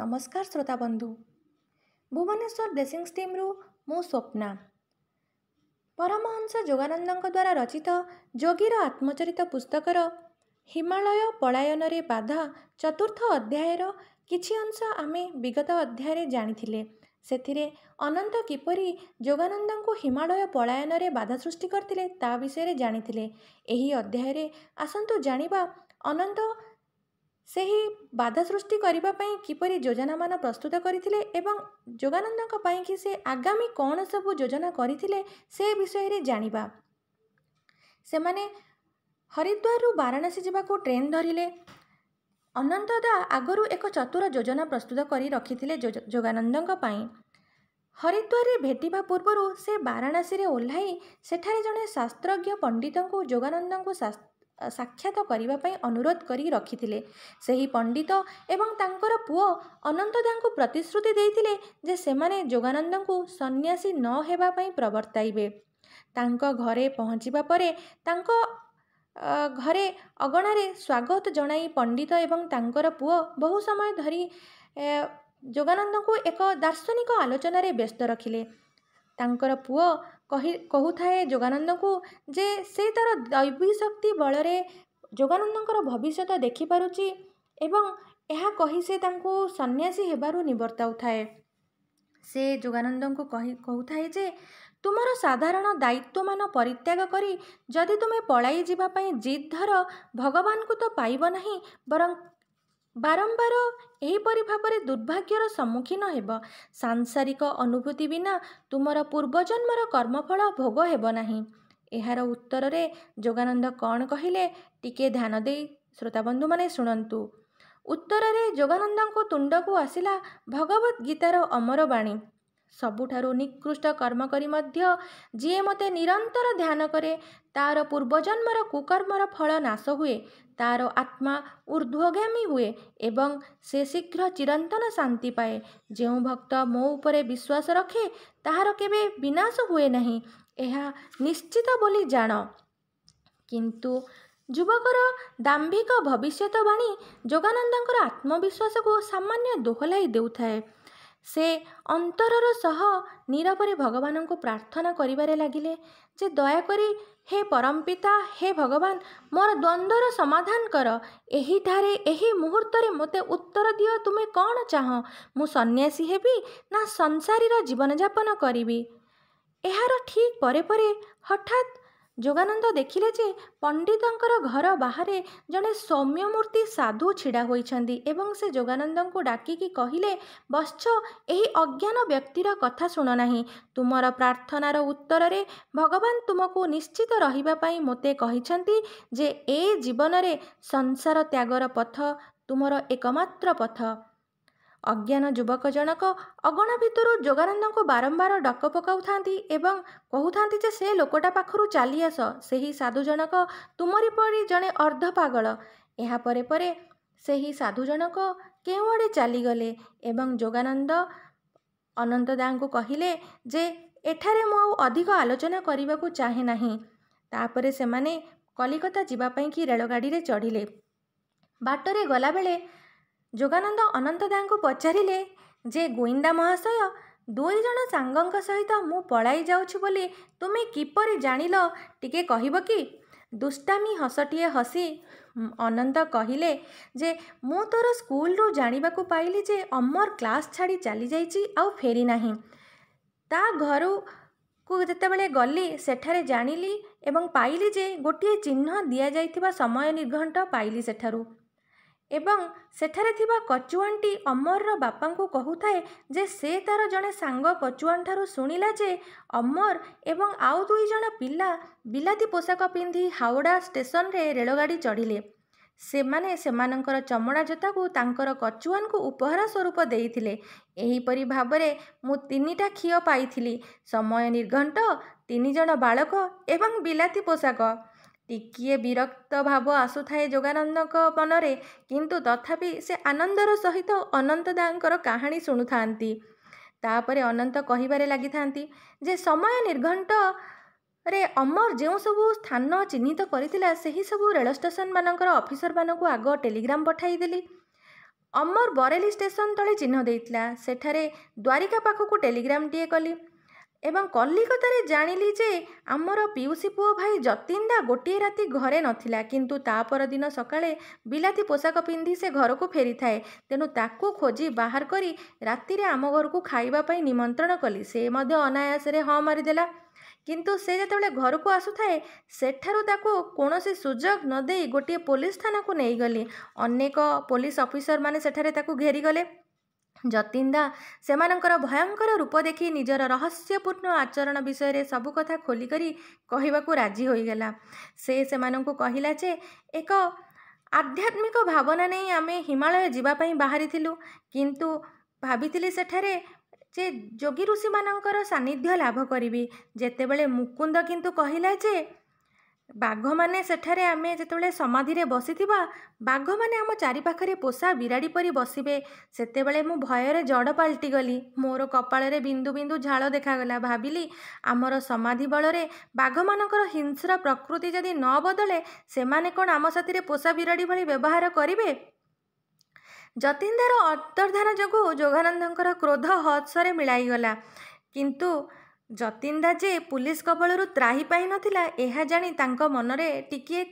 ନମସ୍କାର ଶ୍ରୋତାବନ୍ଧୁ ଭୁବନେଶ୍ୱର ବ୍ଲେସିଂସ୍ ଟିମ୍ରୁ ମୁଁ ସ୍ୱପ୍ନା ପରମହଂସ ଯୋଗାନନ୍ଦଙ୍କ ଦ୍ୱାରା ରଚିତ ଯୋଗୀର ଆତ୍ମଚରିତ ପୁସ୍ତକର ହିମାଳୟ ପଳାୟନରେ ବାଧା ଚତୁର୍ଥ ଅଧ୍ୟାୟର କିଛି ଅଂଶ ଆମେ ବିଗତ ଅଧ୍ୟାୟରେ ଜାଣିଥିଲେ ସେଥିରେ ଅନନ୍ତ କିପରି ଯୋଗାନନ୍ଦଙ୍କୁ ହିମାଳୟ ପଳାୟନରେ ବାଧା ସୃଷ୍ଟି କରିଥିଲେ ତା ବିଷୟରେ ଜାଣିଥିଲେ ଏହି ଅଧ୍ୟାୟରେ ଆସନ୍ତୁ ଜାଣିବା ଅନନ୍ତ ସେହି ବାଧା ସୃଷ୍ଟି କରିବା ପାଇଁ କିପରି ଯୋଜନାମାନ ପ୍ରସ୍ତୁତ କରିଥିଲେ ଏବଂ ଯୋଗାନନ୍ଦଙ୍କ ପାଇଁକି ସେ ଆଗାମୀ କ'ଣ ସବୁ ଯୋଜନା କରିଥିଲେ ସେ ବିଷୟରେ ଜାଣିବା ସେମାନେ ହରିଦ୍ୱାରରୁ ବାରାଣସୀ ଯିବାକୁ ଟ୍ରେନ୍ ଧରିଲେ ଅନନ୍ତ ଦା ଆଗରୁ ଏକ ଚତୁର ଯୋଜନା ପ୍ରସ୍ତୁତ କରି ରଖିଥିଲେ ଯୋଗାନନ୍ଦଙ୍କ ପାଇଁ ହରିଦ୍ୱାରରେ ଭେଟିବା ପୂର୍ବରୁ ସେ ବାରାଣସୀରେ ଓହ୍ଲାଇ ସେଠାରେ ଜଣେ ଶାସ୍ତ୍ରଜ୍ଞ ପଣ୍ଡିତଙ୍କୁ ଯୋଗାନନ୍ଦଙ୍କୁ ସାକ୍ଷାତ କରିବା ପାଇଁ ଅନୁରୋଧ କରି ରଖିଥିଲେ ସେହି ପଣ୍ଡିତ ଏବଂ ତାଙ୍କର ପୁଅ ଅନନ୍ତଦାଙ୍କୁ ପ୍ରତିଶ୍ରୁତି ଦେଇଥିଲେ ଯେ ସେମାନେ ଯୋଗାନନ୍ଦଙ୍କୁ ସନ୍ନ୍ୟାସୀ ନ ହେବା ପାଇଁ ପ୍ରବର୍ତ୍ତାଇବେ ତାଙ୍କ ଘରେ ପହଞ୍ଚିବା ପରେ ତାଙ୍କ ଘରେ ଅଗଣାରେ ସ୍ୱାଗତ ଜଣାଇ ପଣ୍ଡିତ ଏବଂ ତାଙ୍କର ପୁଅ ବହୁ ସମୟ ଧରି ଯୋଗାନନ୍ଦଙ୍କୁ ଏକ ଦାର୍ଶନିକ ଆଲୋଚନାରେ ବ୍ୟସ୍ତ ରଖିଲେ ତାଙ୍କର ପୁଅ କହି କହୁଥାଏ ଯୋଗାନନ୍ଦଙ୍କୁ ଯେ ସେ ତା'ର ଦୈବୀ ଶକ୍ତି ବଳରେ ଯୋଗାନନ୍ଦଙ୍କର ଭବିଷ୍ୟତ ଦେଖିପାରୁଛି ଏବଂ ଏହା କହି ସେ ତାଙ୍କୁ ସନ୍ନ୍ୟାସୀ ହେବାରୁ ନିବର୍ତ୍ତାଉଥାଏ ସେ ଯୋଗାନନ୍ଦଙ୍କୁ କହି କହୁଥାଏ ଯେ ତୁମର ସାଧାରଣ ଦାୟିତ୍ୱମାନ ପରିତ୍ୟାଗ କରି ଯଦି ତୁମେ ପଳାଇ ଯିବା ପାଇଁ ଜିଦ୍ ଧର ଭଗବାନଙ୍କୁ ତ ପାଇବ ନାହିଁ ବରଂ ବାରମ୍ବାର ଏହିପରି ଭାବରେ ଦୁର୍ଭାଗ୍ୟର ସମ୍ମୁଖୀନ ହେବ ସାଂସାରିକ ଅନୁଭୂତି ବିନା ତୁମର ପୂର୍ବଜନ୍ମର କର୍ମଫଳ ଭୋଗ ହେବ ନାହିଁ ଏହାର ଉତ୍ତରରେ ଯୋଗାନନ୍ଦ କ'ଣ କହିଲେ ଟିକିଏ ଧ୍ୟାନ ଦେଇ ଶ୍ରୋତାବନ୍ଧୁମାନେ ଶୁଣନ୍ତୁ ଉତ୍ତରରେ ଯୋଗାନନ୍ଦଙ୍କ ତୁଣ୍ଡକୁ ଆସିଲା ଭଗବଦ୍ ଗୀତାର ଅମର ବାଣୀ ସବୁଠାରୁ ନିକୃଷ୍ଟ କର୍ମ କରି ମଧ୍ୟ ଯିଏ ମୋତେ ନିରନ୍ତର ଧ୍ୟାନ କରେ ତା'ର ପୂର୍ବଜନ୍ମର କୁକର୍ମର ଫଳ ନାଶ ହୁଏ ତା'ର ଆତ୍ମା ଉର୍ଦ୍ଧ୍ୱଗାମୀ ହୁଏ ଏବଂ ସେ ଶୀଘ୍ର ଚିରନ୍ତନ ଶାନ୍ତି ପାଏ ଯେଉଁ ଭକ୍ତ ମୋ ଉପରେ ବିଶ୍ୱାସ ରଖେ ତାହାର କେବେ ବିନାଶ ହୁଏ ନାହିଁ ଏହା ନିଶ୍ଚିତ ବୋଲି ଜାଣ କିନ୍ତୁ ଯୁବକର ଦାମ୍ଭିକ ଭବିଷ୍ୟତବାଣୀ ଯୋଗାନନ୍ଦଙ୍କର ଆତ୍ମବିଶ୍ୱାସକୁ ସାମାନ୍ୟ ଦୋହଲାଇ ଦେଉଥାଏ ସେ ଅନ୍ତରର ସହ ନୀରବରେ ଭଗବାନଙ୍କୁ ପ୍ରାର୍ଥନା କରିବାରେ ଲାଗିଲେ ଯେ ଦୟାକରି ହେ ପରମ ପିତା ହେ ଭଗବାନ ମୋର ଦ୍ୱନ୍ଦ୍ୱର ସମାଧାନ କର ଏହିଠାରେ ଏହି ମୁହୂର୍ତ୍ତରେ ମୋତେ ଉତ୍ତର ଦିଅ ତୁମେ କ'ଣ ଚାହଁ ମୁଁ ସନ୍ନ୍ୟାସୀ ହେବି ନା ସଂସାରୀର ଜୀବନଯାପନ କରିବି ଏହାର ଠିକ୍ ପରେ ପରେ ହଠାତ୍ ଯୋଗାନନ୍ଦ ଦେଖିଲେ ଯେ ପଣ୍ଡିତଙ୍କର ଘର ବାହାରେ ଜଣେ ସୌମ୍ୟମୂର୍ତ୍ତି ସାଧୁ ଛିଡ଼ା ହୋଇଛନ୍ତି ଏବଂ ସେ ଯୋଗାନନ୍ଦଙ୍କୁ ଡାକିକି କହିଲେ ବତ୍ସ ଏହି ଅଜ୍ଞାନ ବ୍ୟକ୍ତିର କଥା ଶୁଣ ନାହିଁ ତୁମର ପ୍ରାର୍ଥନାର ଉତ୍ତରରେ ଭଗବାନ ତୁମକୁ ନିଶ୍ଚିତ ରହିବା ପାଇଁ ମୋତେ କହିଛନ୍ତି ଯେ ଏ ଜୀବନରେ ସଂସାର ତ୍ୟାଗର ପଥ ତୁମର ଏକମାତ୍ର ପଥ ଅଜ୍ଞାନ ଯୁବକ ଜଣକ ଅଗଣା ଭିତରୁ ଯୋଗାନନ୍ଦଙ୍କୁ ବାରମ୍ବାର ଡକ ପକାଉଥାନ୍ତି ଏବଂ କହୁଥାନ୍ତି ଯେ ସେ ଲୋକଟା ପାଖରୁ ଚାଲିଆସ ସେହି ସାଧୁ ଜଣକ ତୁମରି ପରି ଜଣେ ଅର୍ଦ୍ଧ ପାଗଳ ଏହା ପରେ ପରେ ସେହି ସାଧୁ ଜଣକ କେଉଁଆଡ଼େ ଚାଲିଗଲେ ଏବଂ ଯୋଗାନନ୍ଦ ଅନନ୍ତ ଦାଙ୍କୁ କହିଲେ ଯେ ଏଠାରେ ମୁଁ ଆଉ ଅଧିକ ଆଲୋଚନା କରିବାକୁ ଚାହେଁ ନାହିଁ ତାପରେ ସେମାନେ କଲିକତା ଯିବା ପାଇଁକି ରେଳଗାଡ଼ିରେ ଚଢ଼ିଲେ ବାଟରେ ଗଲାବେଳେ ଯୋଗାନନ୍ଦ ଅନନ୍ତ ଦାଙ୍କୁ ପଚାରିଲେ ଯେ ଗୁଇନ୍ଦା ମହାଶୟ ଦୁଇ ଜଣ ସାଙ୍ଗଙ୍କ ସହିତ ମୁଁ ପଳାଇ ଯାଉଛି ବୋଲି ତୁମେ କିପରି ଜାଣିଲ ଟିକେ କହିବ କି ଦୁଷ୍ଟାମୀ ହସଟିଏ ହସି ଅନନ୍ତ କହିଲେ ଯେ ମୁଁ ତୋର ସ୍କୁଲରୁ ଜାଣିବାକୁ ପାଇଲି ଯେ ଅମର କ୍ଲାସ୍ ଛାଡ଼ି ଚାଲିଯାଇଛି ଆଉ ଫେରିନାହିଁ ତା ଘରକୁ ଯେତେବେଳେ ଗଲି ସେଠାରେ ଜାଣିଲି ଏବଂ ପାଇଲି ଯେ ଗୋଟିଏ ଚିହ୍ନ ଦିଆଯାଇଥିବା ସମୟ ନିର୍ଘଣ୍ଟ ପାଇଲି ସେଠାରୁ ଏବଂ ସେଠାରେ ଥିବା କଚୁଆଣ୍ଟି ଅମରର ବାପାଙ୍କୁ କହୁଥାଏ ଯେ ସେ ତାର ଜଣେ ସାଙ୍ଗ ଠାରୁ ଶୁଣିଲା ଯେ ଅମର ଏବଂ ଆଉ ଦୁଇ ଜଣ ପିଲା ବିଲାତି ପୋଷାକ ପିନ୍ଧି ହାଓଡ଼ା ଷ୍ଟେସନରେ ରେଳଗାଡ଼ି ଚଢ଼ିଲେ ସେମାନେ ସେମାନଙ୍କର ଚମଡ଼ା ଜୋତାକୁ ତାଙ୍କର କଚୁଆଙ୍କୁ ଉପହାର ସ୍ୱରୂପ ଦେଇଥିଲେ ଏହିପରି ଭାବରେ ମୁଁ ତିନିଟା କ୍ଷୀର ପାଇଥିଲି ସମୟ ନିର୍ଘଣ୍ଟ ତିନି ଜଣ ବାଳକ ଏବଂ ବିଲାତି ପୋଷାକ ଟିକିଏ ବିରକ୍ତ ଭାବ ଆସୁଥାଏ ଯୋଗାନନ୍ଦଙ୍କ ମନରେ କିନ୍ତୁ ତଥାପି ସେ ଆନନ୍ଦର ସହିତ ଅନନ୍ତ ଦାଙ୍କର କାହାଣୀ ଶୁଣୁଥାନ୍ତି ତାପରେ ଅନନ୍ତ କହିବାରେ ଲାଗିଥାନ୍ତି ଯେ ସମୟ ନିର୍ଘଣ୍ଟରେ ଅମର ଯେଉଁ ସବୁ ସ୍ଥାନ ଚିହ୍ନିତ କରିଥିଲା ସେହିସବୁ ରେଳ ଷ୍ଟେସନମାନଙ୍କର ଅଫିସରମାନଙ୍କୁ ଆଗ ଟେଲିଗ୍ରାମ ପଠାଇଦେଲି ଅମର ବରେଲି ଷ୍ଟେସନ୍ ତଳେ ଚିହ୍ନ ଦେଇଥିଲା ସେଠାରେ ଦ୍ୱାରିକା ପାଖକୁ ଟେଲିଗ୍ରାମଟିଏ କଲି ଏବଂ କଲିକତାରେ ଜାଣିଲି ଯେ ଆମର ପିଉସୀ ପୁଅ ଭାଇ ଯତିନ୍ଦା ଗୋଟିଏ ରାତି ଘରେ ନଥିଲା କିନ୍ତୁ ତା ପରଦିନ ସକାଳେ ବିଲାତି ପୋଷାକ ପିନ୍ଧି ସେ ଘରକୁ ଫେରିଥାଏ ତେଣୁ ତାକୁ ଖୋଜି ବାହାର କରି ରାତିରେ ଆମ ଘରକୁ ଖାଇବା ପାଇଁ ନିମନ୍ତ୍ରଣ କଲି ସେ ମଧ୍ୟ ଅନାୟାସରେ ହଁ ମାରିଦେଲା କିନ୍ତୁ ସେ ଯେତେବେଳେ ଘରକୁ ଆସୁଥାଏ ସେଠାରୁ ତାକୁ କୌଣସି ସୁଯୋଗ ନଦେଇ ଗୋଟିଏ ପୋଲିସ ଥାନାକୁ ନେଇଗଲି ଅନେକ ପୋଲିସ ଅଫିସରମାନେ ସେଠାରେ ତାକୁ ଘେରିଗଲେ ଯତିନ୍ଦା ସେମାନଙ୍କର ଭୟଙ୍କର ରୂପ ଦେଖି ନିଜର ରହସ୍ୟପୂର୍ଣ୍ଣ ଆଚରଣ ବିଷୟରେ ସବୁ କଥା ଖୋଲିକରି କହିବାକୁ ରାଜି ହୋଇଗଲା ସେ ସେମାନଙ୍କୁ କହିଲା ଯେ ଏକ ଆଧ୍ୟାତ୍ମିକ ଭାବନା ନେଇ ଆମେ ହିମାଳୟ ଯିବା ପାଇଁ ବାହାରିଥିଲୁ କିନ୍ତୁ ଭାବିଥିଲି ସେଠାରେ ଯେ ଯୋଗୀ ଋଷିମାନଙ୍କର ସାନ୍ନିଧ୍ୟ ଲାଭ କରିବି ଯେତେବେଳେ ମୁକୁନ୍ଦ କିନ୍ତୁ କହିଲା ଯେ ବାଘମାନେ ସେଠାରେ ଆମେ ଯେତେବେଳେ ସମାଧିରେ ବସିଥିବା ବାଘମାନେ ଆମ ଚାରି ପାଖରେ ପୋଷା ବିରାଡ଼ି ପରି ବସିବେ ସେତେବେଳେ ମୁଁ ଭୟରେ ଜଡ଼ ପାଲଟିଗଲି ମୋର କପାଳରେ ବିନ୍ଦୁ ବିନ୍ଦୁ ଝାଳ ଦେଖାଗଲା ଭାବିଲି ଆମର ସମାଧି ବଳରେ ବାଘମାନଙ୍କର ହିଂସ୍ର ପ୍ରକୃତି ଯଦି ନ ବଦଳେ ସେମାନେ କ'ଣ ଆମ ସାଥିରେ ପୋଷା ବିରାଡ଼ି ଭଳି ବ୍ୟବହାର କରିବେ ଯତୀନ୍ଦାର ଅନ୍ତର୍ଦ୍ଧାନ ଯୋଗୁଁ ଯୋଗାନନ୍ଦଙ୍କର କ୍ରୋଧ ହର୍ଷରେ ମିଳାଇଗଲା କିନ୍ତୁ ଯତୀନ ଦା ଯେ ପୁଲିସ କବଳରୁ ତ୍ରାହି ପାଇନଥିଲା ଏହା ଜାଣି ତାଙ୍କ ମନରେ ଟିକିଏ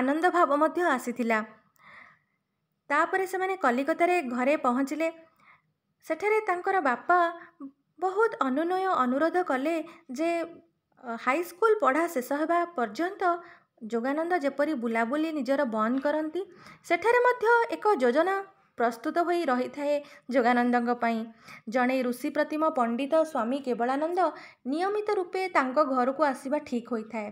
ଆନନ୍ଦ ଭାବ ମଧ୍ୟ ଆସିଥିଲା ତାପରେ ସେମାନେ କଲିକତାରେ ଘରେ ପହଞ୍ଚିଲେ ସେଠାରେ ତାଙ୍କର ବାପା ବହୁତ ଅନୁନୟ ଅନୁରୋଧ କଲେ ଯେ ହାଇସ୍କୁଲ ପଢ଼ା ଶେଷ ହେବା ପର୍ଯ୍ୟନ୍ତ ଯୋଗାନନ୍ଦ ଯେପରି ବୁଲାବୁଲି ନିଜର ବନ୍ଦ କରନ୍ତି ସେଠାରେ ମଧ୍ୟ ଏକ ଯୋଜନା ପ୍ରସ୍ତୁତ ହୋଇ ରହିଥାଏ ଯୋଗାନନ୍ଦଙ୍କ ପାଇଁ ଜଣେ ଋଷି ପ୍ରତିମ ପଣ୍ଡିତ ସ୍ୱାମୀ କେବଳାନନ୍ଦ ନିୟମିତ ରୂପେ ତାଙ୍କ ଘରକୁ ଆସିବା ଠିକ୍ ହୋଇଥାଏ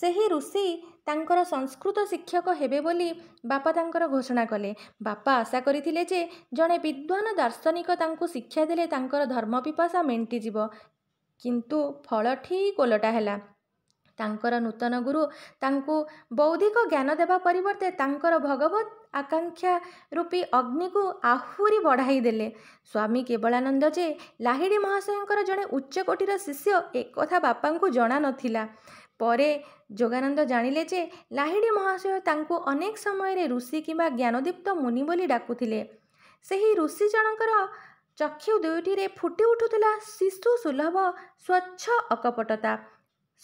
ସେହି ଋଷି ତାଙ୍କର ସଂସ୍କୃତ ଶିକ୍ଷକ ହେବେ ବୋଲି ବାପା ତାଙ୍କର ଘୋଷଣା କଲେ ବାପା ଆଶା କରିଥିଲେ ଯେ ଜଣେ ବିଦ୍ୱାନ ଦାର୍ଶନିକ ତାଙ୍କୁ ଶିକ୍ଷା ଦେଲେ ତାଙ୍କର ଧର୍ମପିପାସା ମେଣ୍ଟିଯିବ କିନ୍ତୁ ଫଳ ଠିକ୍ ଓଲଟା ହେଲା ତାଙ୍କର ନୂତନ ଗୁରୁ ତାଙ୍କୁ ବୌଦ୍ଧିକ ଜ୍ଞାନ ଦେବା ପରିବର୍ତ୍ତେ ତାଙ୍କର ଭଗବତ ଆକାଂକ୍ଷା ରୂପୀ ଅଗ୍ନିକୁ ଆହୁରି ବଢ଼ାଇ ଦେଲେ ସ୍ୱାମୀ କେବଳାନନ୍ଦ ଯେ ଲାହିଡ଼ି ମହାଶୟଙ୍କର ଜଣେ ଉଚ୍ଚକୋଟୀର ଶିଷ୍ୟ ଏକଥା ବାପାଙ୍କୁ ଜଣାନଥିଲା ପରେ ଯୋଗାନନ୍ଦ ଜାଣିଲେ ଯେ ଲାହିଡ଼ି ମହାଶୟ ତାଙ୍କୁ ଅନେକ ସମୟରେ ଋଷି କିମ୍ବା ଜ୍ଞାନଦୀପ୍ତ ମୁନି ବୋଲି ଡାକୁଥିଲେ ସେହି ଋଷି ଜଣଙ୍କର ଚକ୍ଷୁ ଦୁଇଟିରେ ଫୁଟି ଉଠୁଥିଲା ଶିଶୁ ସୁଲଭ ସ୍ୱଚ୍ଛ ଅକପଟତା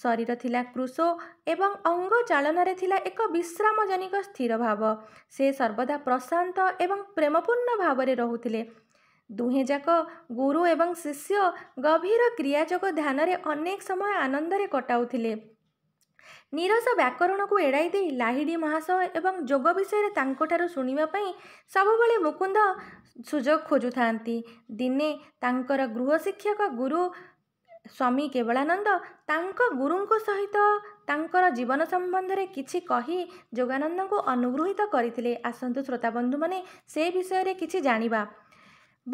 ଶରୀର ଥିଲା କୃଶ ଏବଂ ଅଙ୍ଗ ଚାଳନାରେ ଥିଲା ଏକ ବିଶ୍ରାମଜନିକ ସ୍ଥିର ଭାବ ସେ ସର୍ବଦା ପ୍ରଶାନ୍ତ ଏବଂ ପ୍ରେମପୂର୍ଣ୍ଣ ଭାବରେ ରହୁଥିଲେ ଦୁହେଁ ଯାକ ଗୁରୁ ଏବଂ ଶିଷ୍ୟ ଗଭୀର କ୍ରିୟା ଯୋଗ ଧ୍ୟାନରେ ଅନେକ ସମୟ ଆନନ୍ଦରେ କଟାଉଥିଲେ ନିରସ ବ୍ୟାକରଣକୁ ଏଡ଼ାଇ ଦେଇ ଲାହିଡ଼ି ମହାଶୟ ଏବଂ ଯୋଗ ବିଷୟରେ ତାଙ୍କଠାରୁ ଶୁଣିବା ପାଇଁ ସବୁବେଳେ ମୁକୁନ୍ଦ ସୁଯୋଗ ଖୋଜୁଥାନ୍ତି ଦିନେ ତାଙ୍କର ଗୃହ ଶିକ୍ଷକ ଗୁରୁ ସ୍ୱାମୀ କେବଳାନନ୍ଦ ତାଙ୍କ ଗୁରୁଙ୍କ ସହିତ ତାଙ୍କର ଜୀବନ ସମ୍ବନ୍ଧରେ କିଛି କହି ଯୋଗାନନ୍ଦଙ୍କୁ ଅନୁଗୃହୀତ କରିଥିଲେ ଆସନ୍ତୁ ଶ୍ରୋତାବନ୍ଧୁମାନେ ସେ ବିଷୟରେ କିଛି ଜାଣିବା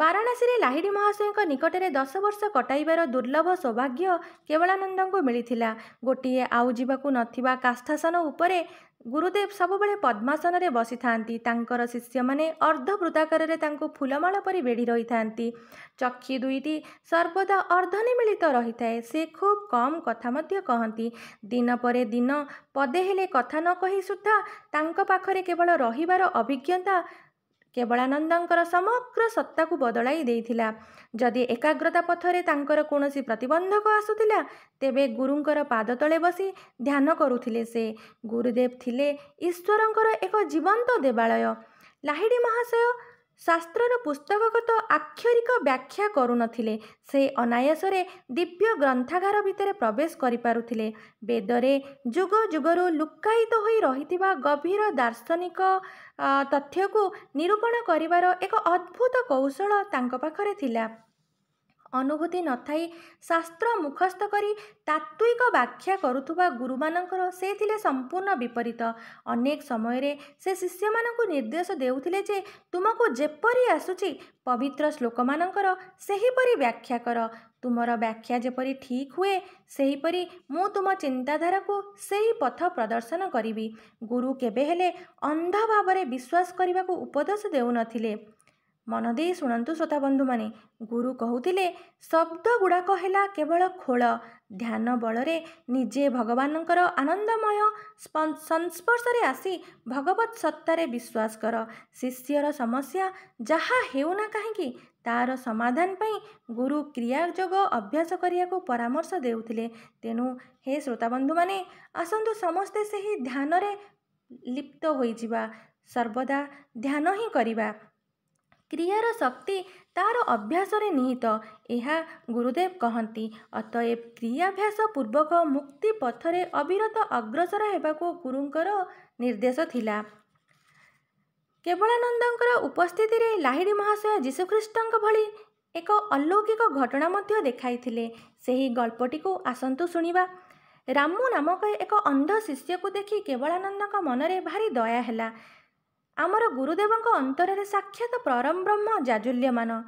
ବାରାଣସୀରେ ଲାହିଡ଼ି ମହାଶୟଙ୍କ ନିକଟରେ ଦଶ ବର୍ଷ କଟାଇବାର ଦୁର୍ଲଭ ସୌଭାଗ୍ୟ କେବଳାନନ୍ଦଙ୍କୁ ମିଳିଥିଲା ଗୋଟିଏ ଆଉ ଯିବାକୁ ନଥିବା କାଷ୍ଠାସନ ଉପରେ ଗୁରୁଦେବ ସବୁବେଳେ ପଦ୍ମାସନରେ ବସିଥାନ୍ତି ତାଙ୍କର ଶିଷ୍ୟମାନେ ଅର୍ଦ୍ଧବୃତ୍ତାକାରରେ ତାଙ୍କୁ ଫୁଲମାଳ ପରି ବେଢ଼ି ରହିଥାନ୍ତି ଚକ୍ଷୁ ଦୁଇଟି ସର୍ବଦା ଅର୍ଦ୍ଧନିମିଳିତ ରହିଥାଏ ସେ ଖୁବ୍ କମ୍ କଥା ମଧ୍ୟ କହନ୍ତି ଦିନ ପରେ ଦିନ ପଦେ ହେଲେ କଥା ନ କହି ସୁଦ୍ଧା ତାଙ୍କ ପାଖରେ କେବଳ ରହିବାର ଅଭିଜ୍ଞତା କେବଳାନନ୍ଦଙ୍କର ସମଗ୍ର ସତ୍ତାକୁ ବଦଳାଇ ଦେଇଥିଲା ଯଦି ଏକାଗ୍ରତା ପଥରେ ତାଙ୍କର କୌଣସି ପ୍ରତିବନ୍ଧକ ଆସୁଥିଲା ତେବେ ଗୁରୁଙ୍କର ପାଦ ତଳେ ବସି ଧ୍ୟାନ କରୁଥିଲେ ସେ ଗୁରୁଦେବ ଥିଲେ ଈଶ୍ୱରଙ୍କର ଏକ ଜୀବନ୍ତ ଦେବାଳୟ ଲାହିଡ଼ି ମହାଶୟ ଶାସ୍ତ୍ରର ପୁସ୍ତକଗତ ଆକ୍ଷରିକ ବ୍ୟାଖ୍ୟା କରୁନଥିଲେ ସେ ଅନାୟାସରେ ଦିବ୍ୟ ଗ୍ରନ୍ଥାଗାର ଭିତରେ ପ୍ରବେଶ କରିପାରୁଥିଲେ ବେଦରେ ଯୁଗ ଯୁଗରୁ ଲୁକାୟିତ ହୋଇ ରହିଥିବା ଗଭୀର ଦାର୍ଶନିକ ତଥ୍ୟକୁ ନିରୂପଣ କରିବାର ଏକ ଅଦ୍ଭୁତ କୌଶଳ ତାଙ୍କ ପାଖରେ ଥିଲା ଅନୁଭୂତି ନଥାଇ ଶାସ୍ତ୍ର ମୁଖସ୍ଥ କରି ତାତ୍ତ୍ୱିକ ବ୍ୟାଖ୍ୟା କରୁଥିବା ଗୁରୁମାନଙ୍କର ସେ ଥିଲେ ସମ୍ପୂର୍ଣ୍ଣ ବିପରୀତ ଅନେକ ସମୟରେ ସେ ଶିଷ୍ୟମାନଙ୍କୁ ନିର୍ଦ୍ଦେଶ ଦେଉଥିଲେ ଯେ ତୁମକୁ ଯେପରି ଆସୁଛି ପବିତ୍ର ଶ୍ଳୋକମାନଙ୍କର ସେହିପରି ବ୍ୟାଖ୍ୟା କର ତୁମର ବ୍ୟାଖ୍ୟା ଯେପରି ଠିକ୍ ହୁଏ ସେହିପରି ମୁଁ ତୁମ ଚିନ୍ତାଧାରାକୁ ସେହି ପଥ ପ୍ରଦର୍ଶନ କରିବି ଗୁରୁ କେବେ ହେଲେ ଅନ୍ଧ ଭାବରେ ବିଶ୍ୱାସ କରିବାକୁ ଉପଦେଶ ଦେଉନଥିଲେ ମନ ଦେଇ ଶୁଣନ୍ତୁ ଶ୍ରୋତାବନ୍ଧୁମାନେ ଗୁରୁ କହୁଥିଲେ ଶବ୍ଦ ଗୁଡ଼ାକ ହେଲା କେବଳ ଖୋଳ ଧ୍ୟାନ ବଳରେ ନିଜେ ଭଗବାନଙ୍କର ଆନନ୍ଦମୟ ସଂସ୍ପର୍ଶରେ ଆସି ଭଗବତ ସତ୍ତାରେ ବିଶ୍ୱାସ କର ଶିଷ୍ୟର ସମସ୍ୟା ଯାହା ହେଉନା କାହିଁକି ତାର ସମାଧାନ ପାଇଁ ଗୁରୁ କ୍ରିୟା ଯୋଗ ଅଭ୍ୟାସ କରିବାକୁ ପରାମର୍ଶ ଦେଉଥିଲେ ତେଣୁ ହେ ଶ୍ରୋତାବନ୍ଧୁମାନେ ଆସନ୍ତୁ ସମସ୍ତେ ସେହି ଧ୍ୟାନରେ ଲିପ୍ତ ହୋଇଯିବା ସର୍ବଦା ଧ୍ୟାନ ହିଁ କରିବା କ୍ରିୟାର ଶକ୍ତି ତାର ଅଭ୍ୟାସରେ ନିହିତ ଏହା ଗୁରୁଦେବ କହନ୍ତି ଅତଏବ କ୍ରିୟାଭ୍ୟାସ ପୂର୍ବକ ମୁକ୍ତି ପଥରେ ଅବିରତ ଅଗ୍ରସର ହେବାକୁ ଗୁରୁଙ୍କର ନିର୍ଦ୍ଦେଶ ଥିଲା କେବଳାନନ୍ଦଙ୍କର ଉପସ୍ଥିତିରେ ଲାହିଡ଼ି ମହାଶୟ ଯୀଶୁଖ୍ରୀଷ୍ଟଙ୍କ ଭଳି ଏକ ଅଲୌକିକ ଘଟଣା ମଧ୍ୟ ଦେଖାଇଥିଲେ ସେହି ଗଳ୍ପଟିକୁ ଆସନ୍ତୁ ଶୁଣିବା ରାମୁ ନାମକ ଏକ ଅନ୍ଧ ଶିଷ୍ୟକୁ ଦେଖି କେବଳାନନ୍ଦଙ୍କ ମନରେ ଭାରି ଦୟା ହେଲା ଆମର ଗୁରୁଦେବଙ୍କ ଅନ୍ତରରେ ସାକ୍ଷାତ ପରମ ବ୍ରହ୍ମ ଜାଜୁଲ୍ୟମାନ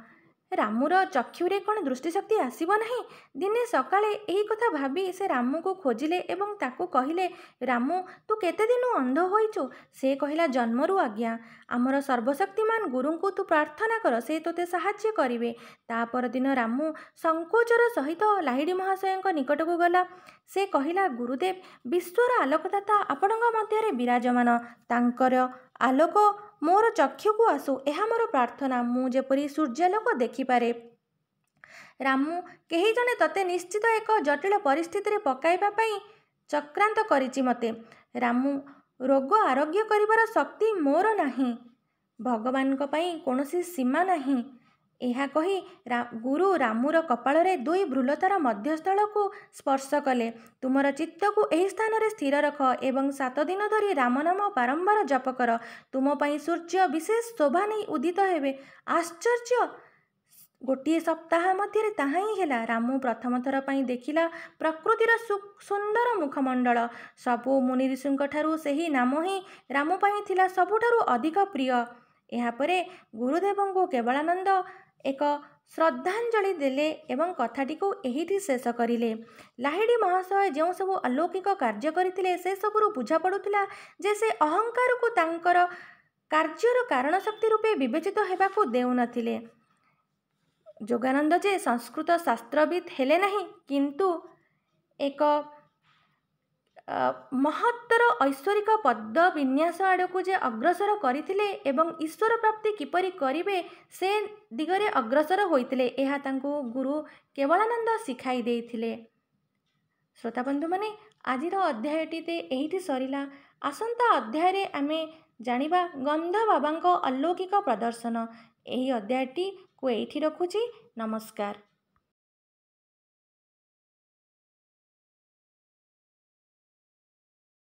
ରାମୁର ଚକ୍ଷୁରେ କ'ଣ ଦୃଷ୍ଟିଶକ୍ତି ଆସିବ ନାହିଁ ଦିନେ ସକାଳେ ଏହି କଥା ଭାବି ସେ ରାମୁକୁ ଖୋଜିଲେ ଏବଂ ତାକୁ କହିଲେ ରାମୁ ତୁ କେତେ ଦିନୁ ଅନ୍ଧ ହୋଇଛୁ ସେ କହିଲା ଜନ୍ମରୁ ଆଜ୍ଞା ଆମର ସର୍ବଶକ୍ତିମାନ ଗୁରୁଙ୍କୁ ତୁ ପ୍ରାର୍ଥନା କର ସେ ତୋତେ ସାହାଯ୍ୟ କରିବେ ତା ପରଦିନ ରାମୁ ସଙ୍କୋଚର ସହିତ ଲାହିଡ଼ି ମହାଶୟଙ୍କ ନିକଟକୁ ଗଲା ସେ କହିଲା ଗୁରୁଦେବ ବିଶ୍ୱର ଆଲୋକଦାତା ଆପଣଙ୍କ ମଧ୍ୟରେ ବିରାଜମାନ ତାଙ୍କର ଆଲୋକ ମୋର ଚକ୍ଷୁକୁ ଆସୁ ଏହା ମୋର ପ୍ରାର୍ଥନା ମୁଁ ଯେପରି ସୂର୍ଯ୍ୟାଲୋକ ଦେଖିପାରେ ରାମୁ କେହି ଜଣେ ତୋତେ ନିଶ୍ଚିତ ଏକ ଜଟିଳ ପରିସ୍ଥିତିରେ ପକାଇବା ପାଇଁ ଚକ୍ରାନ୍ତ କରିଛି ମୋତେ ରାମୁ ରୋଗ ଆରୋଗ୍ୟ କରିବାର ଶକ୍ତି ମୋର ନାହିଁ ଭଗବାନଙ୍କ ପାଇଁ କୌଣସି ସୀମା ନାହିଁ ଏହା କହି ଗୁରୁ ରାମୁର କପାଳରେ ଦୁଇ ବୃଲତାର ମଧ୍ୟସ୍ଥଳକୁ ସ୍ପର୍ଶ କଲେ ତୁମର ଚିତ୍ତକୁ ଏହି ସ୍ଥାନରେ ସ୍ଥିର ରଖ ଏବଂ ସାତ ଦିନ ଧରି ରାମନାମ ବାରମ୍ବାର ଜପ କର ତୁମ ପାଇଁ ସୂର୍ଯ୍ୟ ବିଶେଷ ଶୋଭା ନେଇ ଉଦିତ ହେବେ ଆଶ୍ଚର୍ଯ୍ୟ ଗୋଟିଏ ସପ୍ତାହ ମଧ୍ୟରେ ତାହା ହିଁ ହେଲା ରାମୁ ପ୍ରଥମ ଥର ପାଇଁ ଦେଖିଲା ପ୍ରକୃତିର ସୁ ସୁନ୍ଦର ମୁଖମଣ୍ଡଳ ସବୁ ମୁନି ଋଷିଙ୍କ ଠାରୁ ସେହି ନାମ ହିଁ ରାମ ପାଇଁ ଥିଲା ସବୁଠାରୁ ଅଧିକ ପ୍ରିୟ ଏହାପରେ ଗୁରୁଦେବଙ୍କୁ କେବଳାନନ୍ଦ ଏକ ଶ୍ରଦ୍ଧାଞ୍ଜଳି ଦେଲେ ଏବଂ କଥାଟିକୁ ଏହିଠି ଶେଷ କରିଲେ ଲାହିଡ଼ି ମହାଶୟ ଯେଉଁ ସବୁ ଅଲୌକିକ କାର୍ଯ୍ୟ କରିଥିଲେ ସେସବୁରୁ ବୁଝାପଡ଼ୁଥିଲା ଯେ ସେ ଅହଙ୍କାରକୁ ତାଙ୍କର କାର୍ଯ୍ୟର କାରଣ ଶକ୍ତି ରୂପେ ବିବେଚିତ ହେବାକୁ ଦେଉନଥିଲେ ଯୋଗାନନ୍ଦ ଯେ ସଂସ୍କୃତ ଶାସ୍ତ୍ରବିତ୍ ହେଲେ ନାହିଁ କିନ୍ତୁ ଏକ ମହତ୍ତର ଐଶ୍ୱରିକ ପଦ ବିନ୍ୟାସ ଆଡ଼କୁ ଯେ ଅଗ୍ରସର କରିଥିଲେ ଏବଂ ଈଶ୍ୱର ପ୍ରାପ୍ତି କିପରି କରିବେ ସେ ଦିଗରେ ଅଗ୍ରସର ହୋଇଥିଲେ ଏହା ତାଙ୍କୁ ଗୁରୁ କେବଳାନନ୍ଦ ଶିଖାଇ ଦେଇଥିଲେ ଶ୍ରୋତାବନ୍ଧୁମାନେ ଆଜିର ଅଧ୍ୟାୟଟି ଯେ ଏହିଠି ସରିଲା ଆସନ୍ତା ଅଧ୍ୟାୟରେ ଆମେ ଜାଣିବା ଗନ୍ଧ ବାବାଙ୍କ ଅଲୌକିକ ପ୍ରଦର୍ଶନ ଏହି ଅଧ୍ୟାୟଟିକୁ ଏଇଠି ରଖୁଛି ନମସ୍କାର